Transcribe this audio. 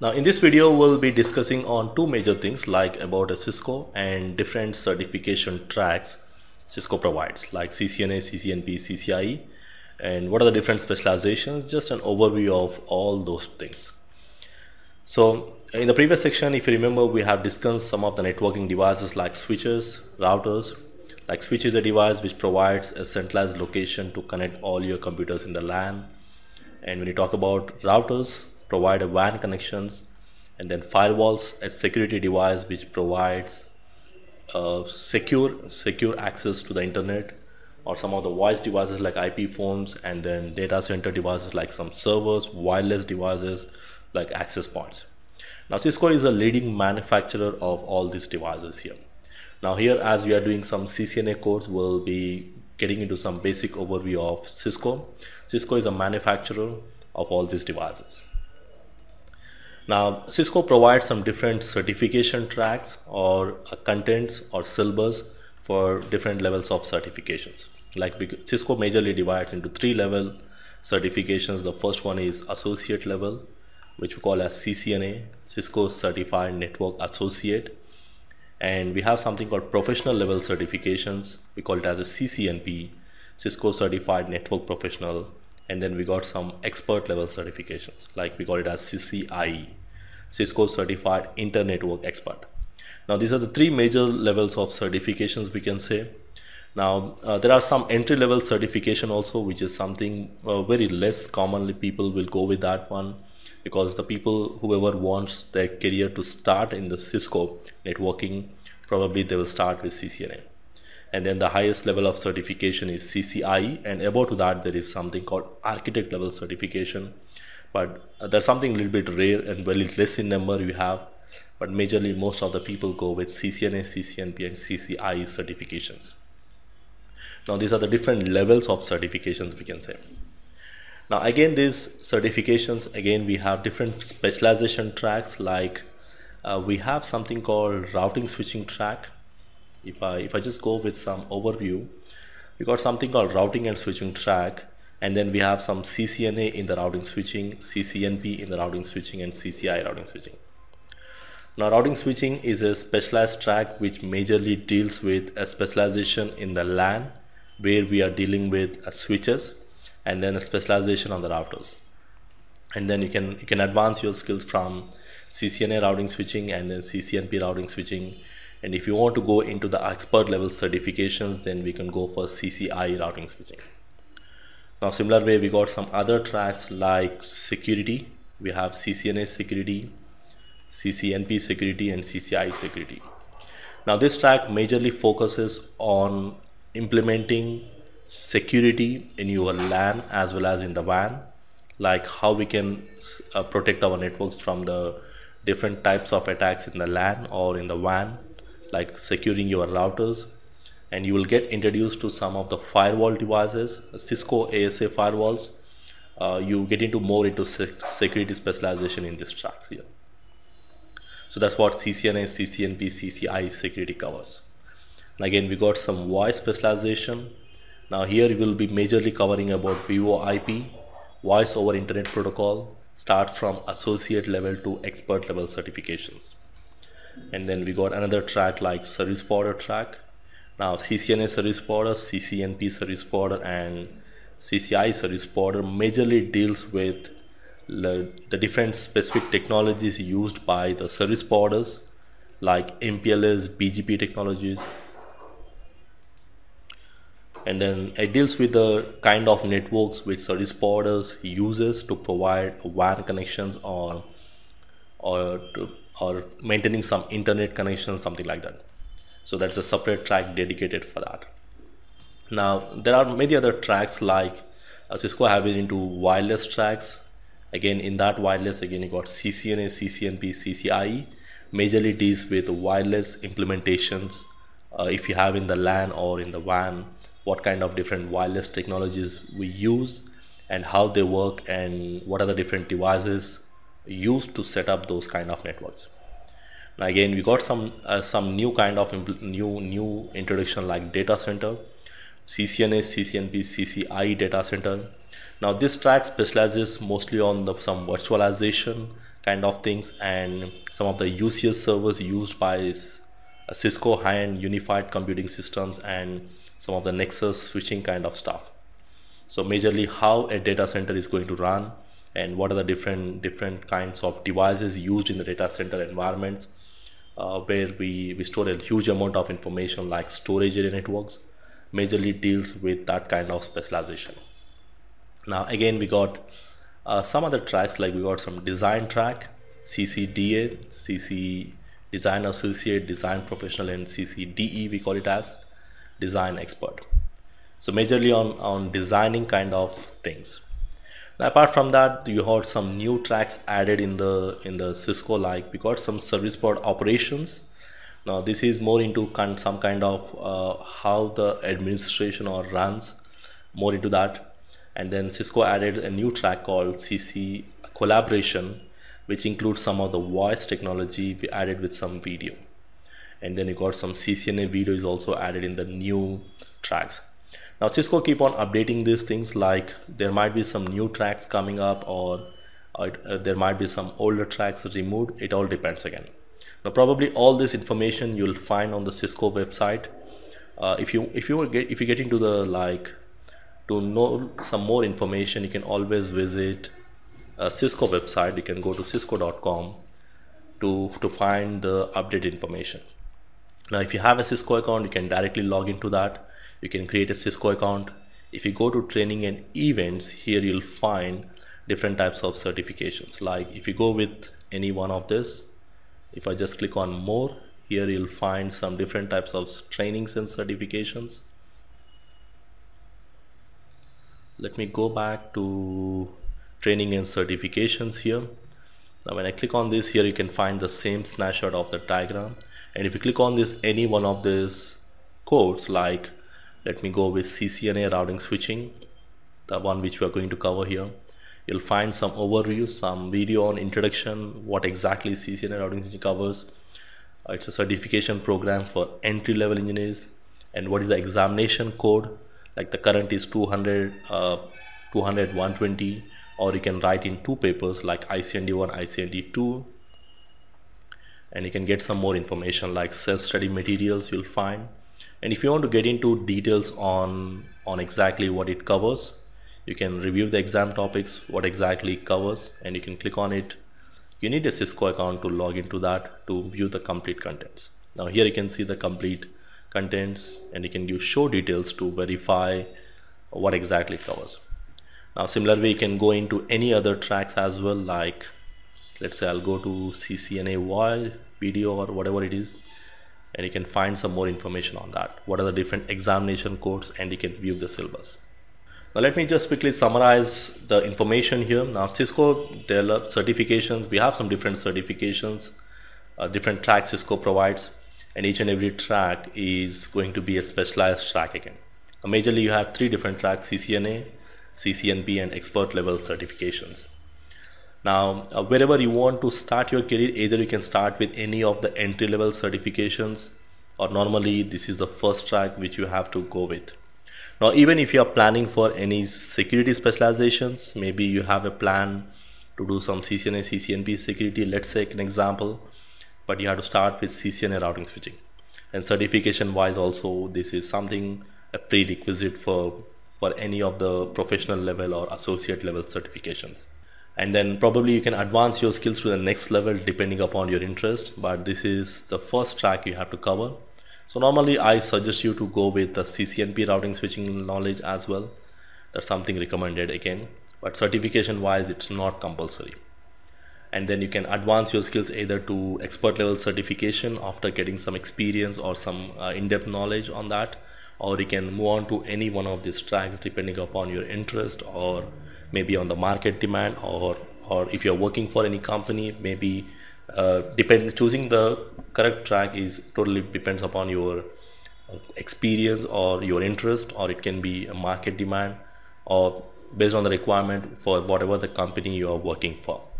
Now in this video we'll be discussing on two major things like about a Cisco and different certification tracks Cisco provides like CCNA, CCNP, CCIE and what are the different specializations just an overview of all those things. So in the previous section if you remember we have discussed some of the networking devices like switches, routers, like switch is a device which provides a centralized location to connect all your computers in the LAN and when you talk about routers provide WAN connections, and then firewalls as security device which provides uh, secure secure access to the internet or some of the voice devices like IP phones and then data center devices like some servers, wireless devices like access points. Now Cisco is a leading manufacturer of all these devices here. Now here as we are doing some CCNA course, we'll be getting into some basic overview of Cisco. Cisco is a manufacturer of all these devices. Now, Cisco provides some different certification tracks or uh, contents or syllabus for different levels of certifications. Like Cisco majorly divides into three level certifications. The first one is associate level, which we call as CCNA, Cisco Certified Network Associate. And we have something called professional level certifications. We call it as a CCNP, Cisco Certified Network Professional and then we got some expert level certifications like we call it as CCIE Cisco certified internetwork expert now these are the three major levels of certifications we can say now uh, there are some entry level certification also which is something uh, very less commonly people will go with that one because the people whoever wants their career to start in the Cisco networking probably they will start with CCNA and then the highest level of certification is CCIE and above to that there is something called architect level certification but uh, that's something a little bit rare and very less in number you have but majorly most of the people go with CCNA, CCNP and CCIE certifications. Now these are the different levels of certifications we can say. Now again these certifications again we have different specialization tracks like uh, we have something called routing switching track if I if I just go with some overview we got something called routing and switching track and then we have some CCNA in the routing switching CCNP in the routing switching and CCI routing switching now routing switching is a specialized track which majorly deals with a specialization in the LAN where we are dealing with uh, switches and then a specialization on the routers and then you can you can advance your skills from CCNA routing switching and then CCNP routing switching and if you want to go into the expert level certifications then we can go for CCI routing switching now similar way we got some other tracks like security we have CCNA security CCNP security and CCI security now this track majorly focuses on implementing security in your LAN as well as in the WAN like how we can uh, protect our networks from the different types of attacks in the LAN or in the WAN like securing your routers and you will get introduced to some of the firewall devices cisco asa firewalls uh, you get into more into security specialization in this tracks here so that's what ccna ccnp cci security covers and again we got some voice specialization now here we will be majorly covering about VoIP, voice over internet protocol, start from associate level to expert level certifications and then we got another track like service border track now CCNA service border CCNP service border and CCI service border majorly deals with the different specific technologies used by the service borders like MPLS, BGP technologies and then it deals with the kind of networks which service providers uses to provide WAN connections or or to, or maintaining some internet connection something like that so that's a separate track dedicated for that now there are many other tracks like uh, cisco have been into wireless tracks again in that wireless again you got ccna ccnp ccie majorly deals with wireless implementations uh, if you have in the lan or in the wan what kind of different wireless technologies we use and how they work and what are the different devices used to set up those kind of networks now again we got some uh, some new kind of new new introduction like data center ccns ccnp cci data center now this track specializes mostly on the, some virtualization kind of things and some of the ucs servers used by uh, cisco high-end unified computing systems and some of the nexus switching kind of stuff so majorly how a data center is going to run and what are the different different kinds of devices used in the data center environments uh, where we, we store a huge amount of information like storage area networks majorly deals with that kind of specialization now again we got uh, some other tracks like we got some design track CCDA CC design associate design professional and CCDE we call it as design expert so majorly on on designing kind of things apart from that you heard some new tracks added in the in the cisco like we got some service pod operations now this is more into some kind of uh, how the administration or runs more into that and then cisco added a new track called cc collaboration which includes some of the voice technology we added with some video and then you got some ccna videos also added in the new tracks now Cisco keep on updating these things like there might be some new tracks coming up or uh, uh, there might be some older tracks removed. It all depends again. Now probably all this information you'll find on the Cisco website. Uh, if you if you get if you get into the like to know some more information, you can always visit uh, Cisco website. You can go to cisco.com to to find the update information. Now, if you have a Cisco account, you can directly log into that. You can create a Cisco account. If you go to training and events, here you'll find different types of certifications. Like if you go with any one of this, if I just click on more, here you'll find some different types of trainings and certifications. Let me go back to training and certifications here now when I click on this here you can find the same snapshot of the diagram and if you click on this any one of these codes like let me go with CCNA routing switching the one which we are going to cover here you'll find some overview some video on introduction what exactly CCNA routing switching covers uh, it's a certification program for entry level engineers and what is the examination code like the current is 200 uh, 200 120 or you can write in two papers like ICND1 ICND2 and you can get some more information like self-study materials you'll find and if you want to get into details on on exactly what it covers you can review the exam topics what exactly covers and you can click on it you need a Cisco account to log into that to view the complete contents now here you can see the complete contents and you can use show details to verify what exactly it covers now similar way, you can go into any other tracks as well like let's say I'll go to CCNAY video or whatever it is and you can find some more information on that what are the different examination codes and you can view the syllabus now let me just quickly summarize the information here now Cisco develops certifications we have some different certifications uh, different tracks Cisco provides and each and every track is going to be a specialized track again now majorly you have three different tracks CCNA CCNP and expert level certifications. Now, uh, wherever you want to start your career, either you can start with any of the entry level certifications, or normally this is the first track which you have to go with. Now, even if you are planning for any security specializations, maybe you have a plan to do some CCNA, CCNP security, let's say an example, but you have to start with CCNA routing switching. And certification wise also, this is something a prerequisite for for any of the professional level or associate level certifications and then probably you can advance your skills to the next level depending upon your interest but this is the first track you have to cover so normally i suggest you to go with the ccnp routing switching knowledge as well that's something recommended again but certification wise it's not compulsory and then you can advance your skills either to expert level certification after getting some experience or some uh, in-depth knowledge on that or you can move on to any one of these tracks depending upon your interest or maybe on the market demand or or if you're working for any company maybe uh, depend choosing the correct track is totally depends upon your uh, experience or your interest or it can be a market demand or based on the requirement for whatever the company you are working for